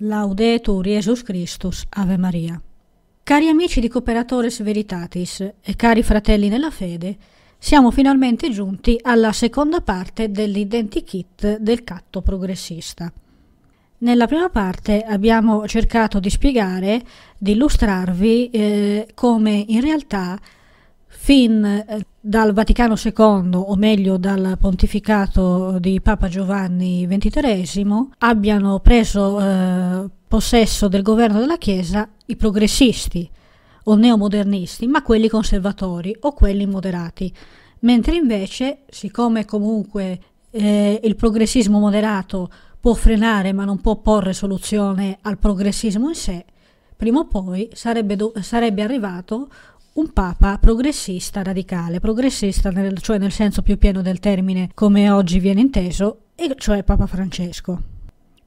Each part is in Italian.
Laudetur Jesus Christus, Ave Maria. Cari amici di Cooperatores Veritatis e cari fratelli nella fede, siamo finalmente giunti alla seconda parte dell'identikit del catto progressista. Nella prima parte abbiamo cercato di spiegare, di illustrarvi eh, come in realtà fin eh, dal Vaticano II, o meglio dal pontificato di Papa Giovanni XXIII, abbiano preso eh, possesso del governo della Chiesa i progressisti o neomodernisti, ma quelli conservatori o quelli moderati, mentre invece, siccome comunque eh, il progressismo moderato può frenare ma non può porre soluzione al progressismo in sé, prima o poi sarebbe, sarebbe arrivato un papa progressista radicale, progressista nel, cioè nel senso più pieno del termine come oggi viene inteso, e cioè Papa Francesco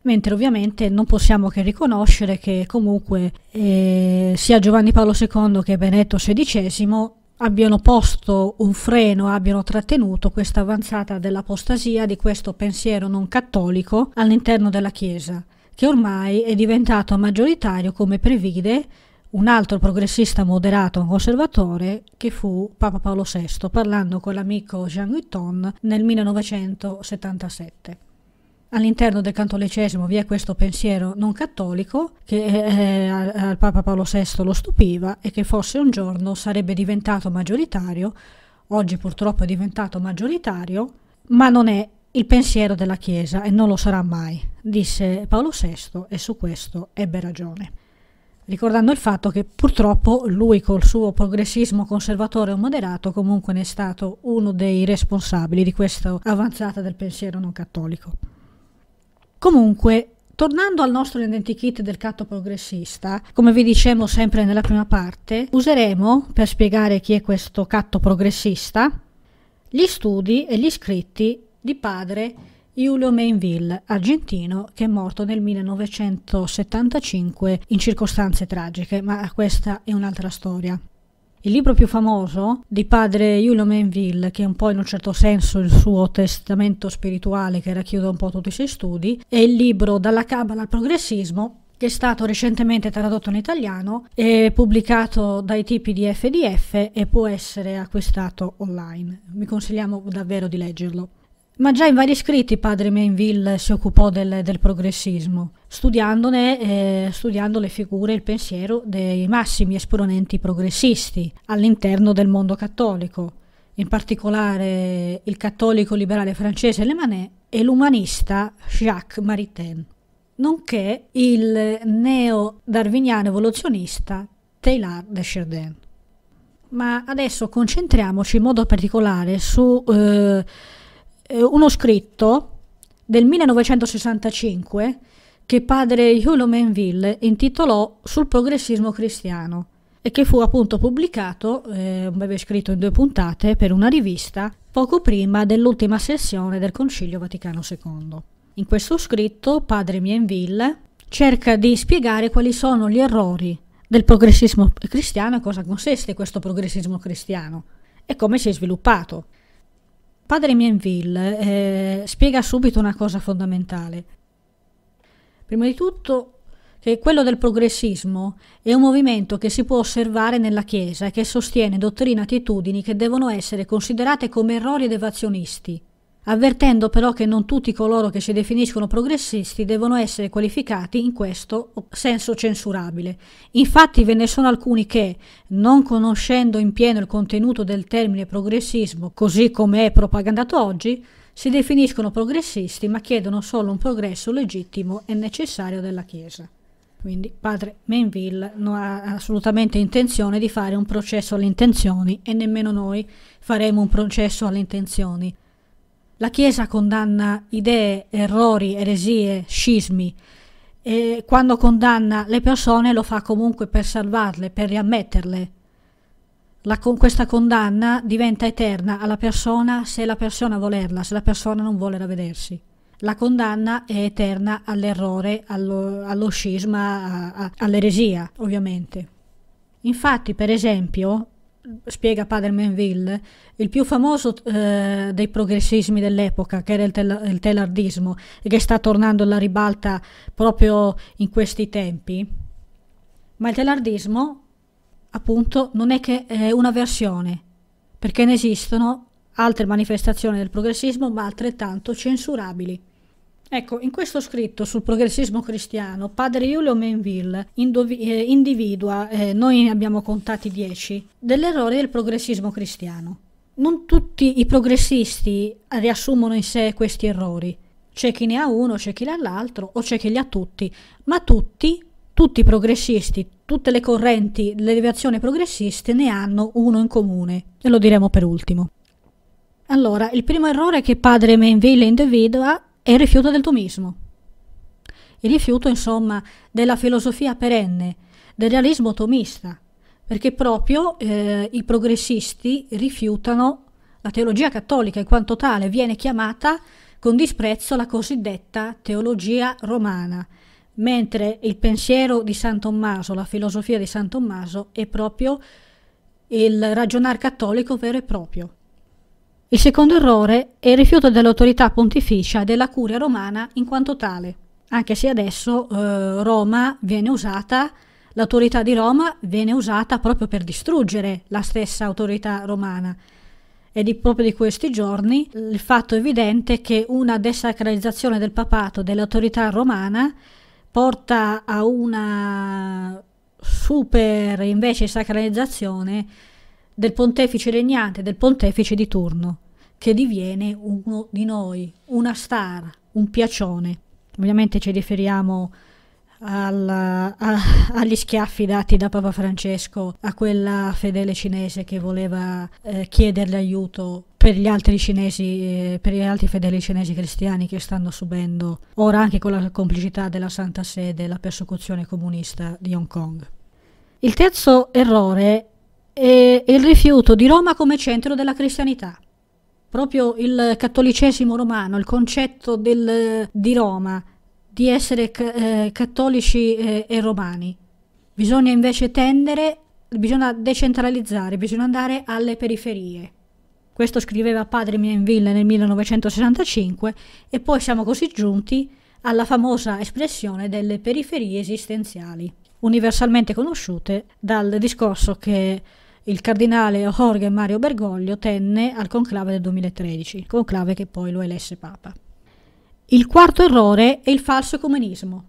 mentre ovviamente non possiamo che riconoscere che comunque eh, sia Giovanni Paolo II che Benetto XVI abbiano posto un freno, abbiano trattenuto questa avanzata dell'apostasia di questo pensiero non cattolico all'interno della Chiesa, che ormai è diventato maggioritario come previde un altro progressista moderato conservatore che fu Papa Paolo VI, parlando con l'amico Jean Guiton nel 1977. All'interno del cattolicesimo vi è questo pensiero non cattolico che eh, eh al Papa Paolo VI lo stupiva e che forse un giorno sarebbe diventato maggioritario, oggi purtroppo è diventato maggioritario, ma non è il pensiero della Chiesa e non lo sarà mai, disse Paolo VI e su questo ebbe ragione ricordando il fatto che purtroppo lui col suo progressismo conservatore o moderato comunque ne è stato uno dei responsabili di questa avanzata del pensiero non cattolico. Comunque, tornando al nostro identikit del catto progressista, come vi dicevo sempre nella prima parte, useremo per spiegare chi è questo catto progressista gli studi e gli scritti di padre Julio Mainville, argentino, che è morto nel 1975 in circostanze tragiche, ma questa è un'altra storia. Il libro più famoso di padre Julio Mainville, che è un po' in un certo senso il suo testamento spirituale che racchiude un po' tutti i suoi studi, è il libro Dalla Cabala al Progressismo, che è stato recentemente tradotto in italiano, e pubblicato dai tipi di FDF e può essere acquistato online. Vi consigliamo davvero di leggerlo. Ma già in vari scritti padre Mainville si occupò del, del progressismo, studiandone, eh, studiando le figure e il pensiero dei massimi esponenti progressisti all'interno del mondo cattolico, in particolare il cattolico liberale francese Le Manet e l'umanista Jacques Maritain, nonché il neo-darwiniano evoluzionista Taylor Chardin. Ma adesso concentriamoci in modo particolare su... Eh, eh, uno scritto del 1965 che padre Hugh Mainville intitolò Sul progressismo cristiano e che fu appunto pubblicato, eh, un breve scritto in due puntate, per una rivista poco prima dell'ultima sessione del Concilio Vaticano II. In questo scritto padre Mainville cerca di spiegare quali sono gli errori del progressismo cristiano e cosa consiste questo progressismo cristiano e come si è sviluppato. Padre Mienville eh, spiega subito una cosa fondamentale. Prima di tutto che quello del progressismo è un movimento che si può osservare nella Chiesa e che sostiene dottrine e attitudini che devono essere considerate come errori ed evazionisti, avvertendo però che non tutti coloro che si definiscono progressisti devono essere qualificati in questo senso censurabile. Infatti ve ne sono alcuni che, non conoscendo in pieno il contenuto del termine progressismo così come è propagandato oggi, si definiscono progressisti ma chiedono solo un progresso legittimo e necessario della Chiesa. Quindi padre Menville non ha assolutamente intenzione di fare un processo alle intenzioni e nemmeno noi faremo un processo alle intenzioni. La Chiesa condanna idee, errori, eresie, scismi e quando condanna le persone lo fa comunque per salvarle, per riammetterle. Con questa condanna diventa eterna alla persona se la persona volerla, se la persona non vuole ravvedersi. La condanna è eterna all'errore, allo, allo scisma, all'eresia, ovviamente. Infatti, per esempio, spiega padre Menville, il più famoso eh, dei progressismi dell'epoca, che era il, tel- il telardismo, e che sta tornando alla ribalta proprio in questi tempi, ma il telardismo, appunto, non è che è una versione, perché ne esistono altre manifestazioni del progressismo, ma altrettanto censurabili. Ecco, in questo scritto sul progressismo cristiano, padre Iulio Menville indovi- eh, individua, eh, noi ne abbiamo contati dieci, degli errori del progressismo cristiano. Non tutti i progressisti riassumono in sé questi errori. C'è chi ne ha uno, c'è chi ne ha l'altro, o c'è chi li ha tutti, ma tutti, tutti i progressisti, tutte le correnti, le deviazioni progressiste ne hanno uno in comune, e lo diremo per ultimo. Allora, il primo errore che padre Menville individua è il rifiuto del tomismo. Il rifiuto, insomma, della filosofia perenne, del realismo tomista, perché proprio eh, i progressisti rifiutano la teologia cattolica in quanto tale, viene chiamata con disprezzo la cosiddetta teologia romana, mentre il pensiero di San Tommaso, la filosofia di San Tommaso, è proprio il ragionar cattolico vero e proprio. Il secondo errore è il rifiuto dell'autorità pontificia della curia romana in quanto tale, anche se adesso eh, Roma viene usata, l'autorità di Roma viene usata proprio per distruggere la stessa autorità romana. E di, proprio di questi giorni il fatto evidente che una desacralizzazione del papato dell'autorità romana porta a una super invece sacralizzazione del pontefice regnante, del pontefice di turno, che diviene uno di noi, una star, un piacione. Ovviamente ci riferiamo alla, a, agli schiaffi dati da Papa Francesco a quella fedele cinese che voleva eh, chiederle aiuto per gli altri cinesi, eh, per gli altri fedeli cinesi cristiani che stanno subendo ora anche con la complicità della Santa Sede la persecuzione comunista di Hong Kong. Il terzo errore e il rifiuto di Roma come centro della cristianità. Proprio il cattolicesimo romano, il concetto del, di Roma, di essere eh, cattolici eh, e romani. Bisogna invece tendere, bisogna decentralizzare, bisogna andare alle periferie. Questo scriveva padre Mienville nel 1965 e poi siamo così giunti alla famosa espressione delle periferie esistenziali, universalmente conosciute dal discorso che il cardinale Jorge Mario Bergoglio tenne al conclave del 2013, conclave che poi lo elesse papa. Il quarto errore è il falso ecumenismo,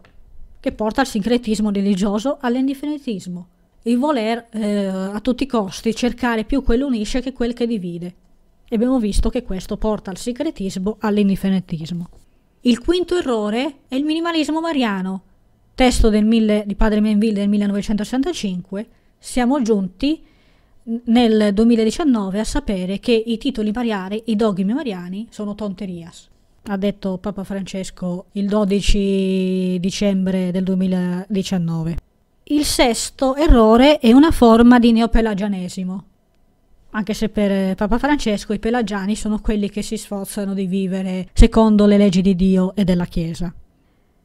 che porta al sincretismo religioso, all'indifinitismo, il voler eh, a tutti i costi cercare più quello unisce che quel che divide. E abbiamo visto che questo porta al sincretismo, all'indifinitismo. Il quinto errore è il minimalismo mariano, testo mille, di padre Menville del 1965, siamo giunti nel 2019 a sapere che i titoli mariari, i dogmi mariani, sono tonterias. Ha detto Papa Francesco il 12 dicembre del 2019. Il sesto errore è una forma di neopelagianesimo. Anche se per Papa Francesco i pelagiani sono quelli che si sforzano di vivere secondo le leggi di Dio e della Chiesa.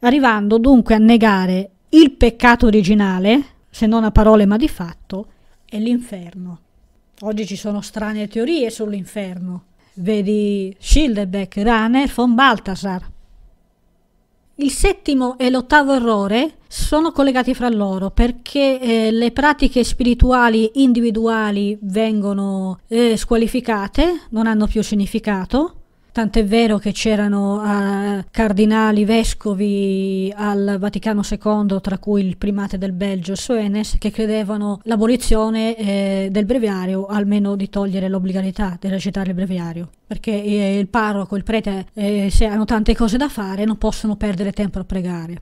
Arrivando dunque a negare il peccato originale, se non a parole ma di fatto, è l'inferno. Oggi ci sono strane teorie sull'inferno. Vedi Schildebeck, Rane, von Balthasar. Il settimo e l'ottavo errore sono collegati fra loro perché eh, le pratiche spirituali individuali vengono eh, squalificate, non hanno più significato, tant'è vero che c'erano eh, cardinali, vescovi al Vaticano II, tra cui il primate del Belgio Soenes, che credevano l'abolizione eh, del breviario, almeno di togliere l'obbligatorietà di recitare il breviario, perché eh, il parroco, il prete, eh, se hanno tante cose da fare, non possono perdere tempo a pregare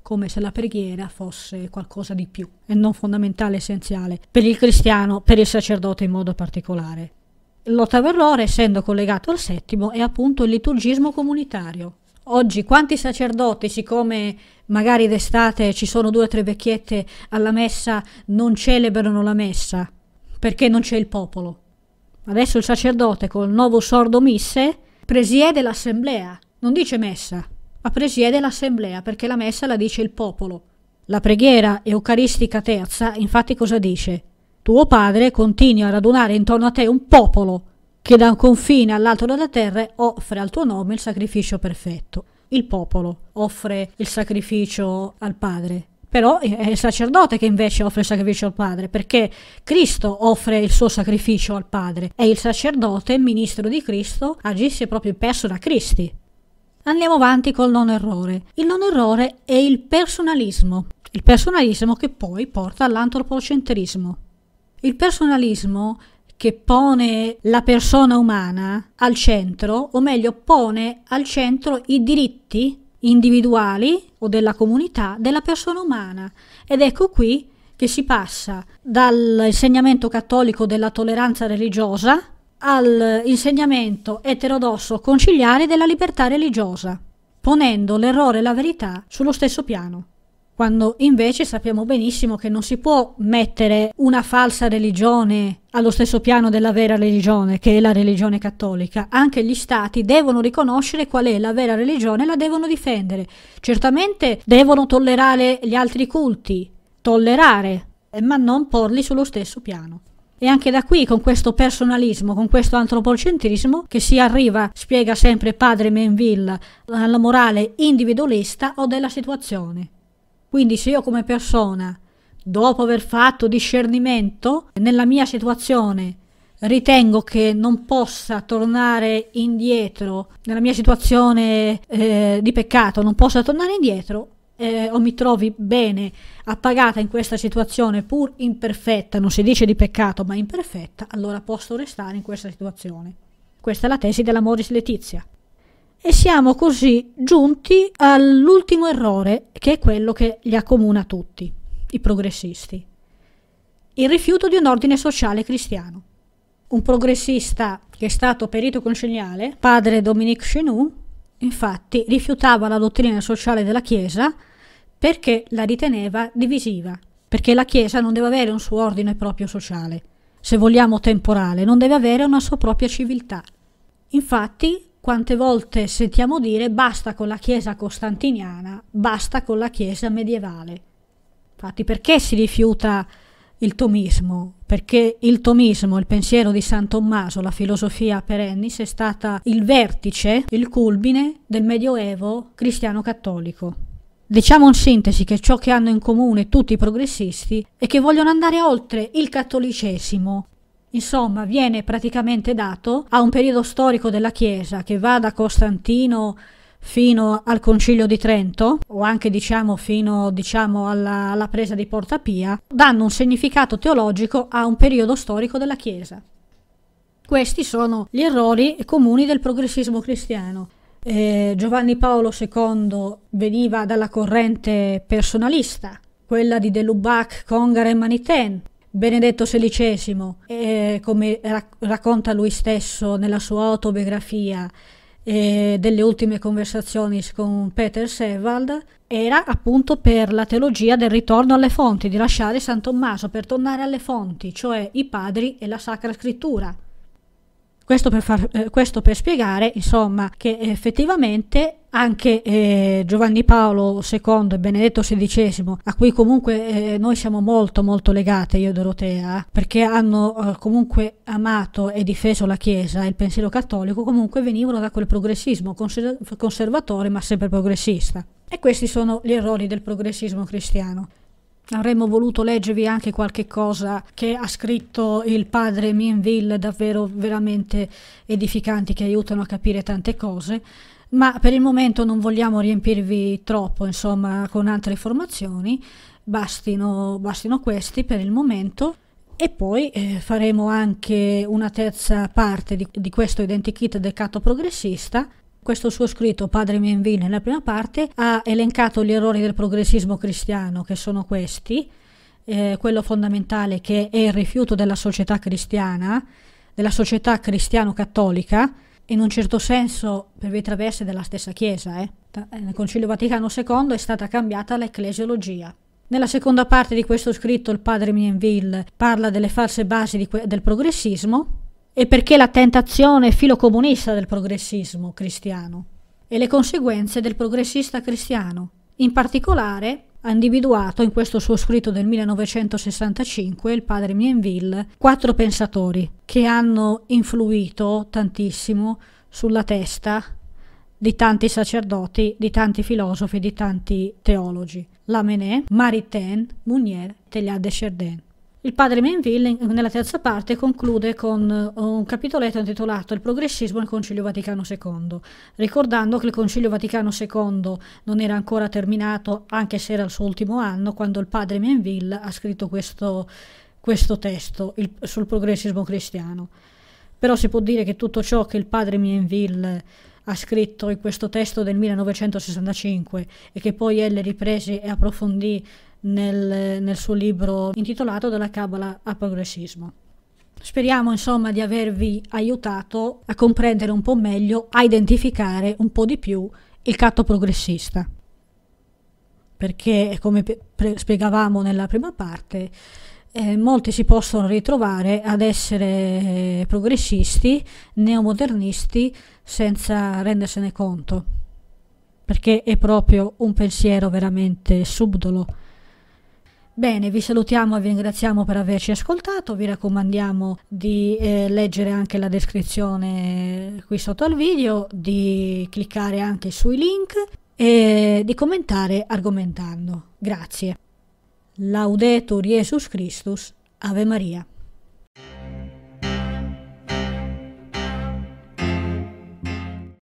come se la preghiera fosse qualcosa di più e non fondamentale essenziale per il cristiano, per il sacerdote in modo particolare. L'ottavo errore, essendo collegato al settimo, è appunto il liturgismo comunitario. Oggi quanti sacerdoti, siccome magari d'estate ci sono due o tre vecchiette alla messa, non celebrano la messa perché non c'è il popolo. Adesso il sacerdote col nuovo sordo misse presiede l'assemblea, non dice messa, ma presiede l'assemblea perché la messa la dice il popolo. La preghiera eucaristica terza infatti cosa dice? tuo padre continua a radunare intorno a te un popolo che da un confine all'altro della terra offre al tuo nome il sacrificio perfetto. Il popolo offre il sacrificio al padre, però è il sacerdote che invece offre il sacrificio al Padre, perché Cristo offre il suo sacrificio al Padre e il sacerdote, ministro di Cristo, agisce proprio in persona Cristi. Andiamo avanti col non errore. Il non errore è il personalismo, il personalismo che poi porta all'antropocentrismo. Il personalismo che pone la persona umana al centro, o meglio pone al centro i diritti individuali o della comunità della persona umana. Ed ecco qui che si passa dall'insegnamento cattolico della tolleranza religiosa all'insegnamento eterodosso conciliare della libertà religiosa, ponendo l'errore e la verità sullo stesso piano quando invece sappiamo benissimo che non si può mettere una falsa religione allo stesso piano della vera religione, che è la religione cattolica. Anche gli stati devono riconoscere qual è la vera religione e la devono difendere. Certamente devono tollerare gli altri culti, tollerare, ma non porli sullo stesso piano. E anche da qui, con questo personalismo, con questo antropocentrismo, che si arriva, spiega sempre padre Menville, alla morale individualista o della situazione. Quindi se io come persona, dopo aver fatto discernimento, nella mia situazione ritengo che non possa tornare indietro, nella mia situazione eh, di peccato non possa tornare indietro, eh, o mi trovi bene appagata in questa situazione pur imperfetta, non si dice di peccato ma imperfetta, allora posso restare in questa situazione. Questa è la tesi della Moris Letizia e siamo così giunti all'ultimo errore che è quello che li accomuna tutti, i progressisti. Il rifiuto di un ordine sociale cristiano. Un progressista che è stato perito conciliale, padre Dominique Chenou, infatti rifiutava la dottrina sociale della Chiesa perché la riteneva divisiva, perché la Chiesa non deve avere un suo ordine proprio sociale, se vogliamo temporale, non deve avere una sua propria civiltà. Infatti quante volte sentiamo dire basta con la Chiesa costantiniana, basta con la Chiesa medievale. Infatti perché si rifiuta il tomismo? Perché il tomismo, il pensiero di San Tommaso, la filosofia perennis, è stata il vertice, il culmine del Medioevo cristiano-cattolico. Diciamo in sintesi che ciò che hanno in comune tutti i progressisti è che vogliono andare oltre il cattolicesimo Insomma, viene praticamente dato a un periodo storico della Chiesa che va da Costantino fino al Concilio di Trento o anche diciamo fino diciamo, alla, alla presa di Porta Pia, danno un significato teologico a un periodo storico della Chiesa. Questi sono gli errori comuni del progressismo cristiano. Eh, Giovanni Paolo II veniva dalla corrente personalista, quella di De Lubac, Congar e Maniten, Benedetto XVI, eh, come rac- racconta lui stesso nella sua autobiografia eh, delle ultime conversazioni con Peter Sewald, era appunto per la teologia del ritorno alle fonti, di lasciare San Tommaso per tornare alle fonti, cioè i padri e la Sacra Scrittura. Questo per, far, eh, questo per spiegare, insomma, che effettivamente anche eh, Giovanni Paolo II e Benedetto XVI, a cui comunque eh, noi siamo molto molto legate, io e Dorotea, perché hanno eh, comunque amato e difeso la Chiesa e il pensiero cattolico, comunque venivano da quel progressismo conser conservatore ma sempre progressista. E questi sono gli errori del progressismo cristiano. Avremmo voluto leggervi anche qualche cosa che ha scritto il padre Minville, davvero veramente edificanti che aiutano a capire tante cose ma per il momento non vogliamo riempirvi troppo insomma con altre informazioni, bastino, bastino questi per il momento. E poi eh, faremo anche una terza parte di, di questo identikit del catto progressista questo suo scritto, Padre Mienville, nella prima parte, ha elencato gli errori del progressismo cristiano, che sono questi. Eh, quello fondamentale che è il rifiuto della società cristiana, della società cristiano-cattolica, in un certo senso per via traverse della stessa Chiesa. Eh. eh nel Concilio Vaticano II è stata cambiata l'ecclesiologia. Nella seconda parte di questo scritto il padre Mienville parla delle false basi que- del progressismo e perché la tentazione è filocomunista del progressismo cristiano e le conseguenze del progressista cristiano, in particolare ha individuato in questo suo scritto del 1965, il padre Mienville, quattro pensatori che hanno influito tantissimo sulla testa di tanti sacerdoti, di tanti filosofi, di tanti teologi. Lamennais, Maritain, Mounier, Teilhard de Chardin. Il padre Menville nella terza parte conclude con eh, un capitoletto intitolato Il progressismo nel Concilio Vaticano II, ricordando che il Concilio Vaticano II non era ancora terminato, anche se era il suo ultimo anno, quando il padre Menville ha scritto questo, questo testo il, sul progressismo cristiano. Però si può dire che tutto ciò che il padre Menville ha scritto in questo testo del 1965 e che poi elle riprese e approfondì nel, nel suo libro intitolato Dalla Cabala al Progressismo. Speriamo insomma di avervi aiutato a comprendere un po' meglio, a identificare un po' di più il catto progressista. Perché, come spiegavamo nella prima parte, eh, molti si possono ritrovare ad essere eh, progressisti, neomodernisti, senza rendersene conto, perché è proprio un pensiero veramente subdolo Bene, vi salutiamo e vi ringraziamo per averci ascoltato, vi raccomandiamo di eh, leggere anche la descrizione qui sotto al video, di cliccare anche sui link e di commentare argomentando. Grazie. Laudetur Jesus Christus, Ave Maria.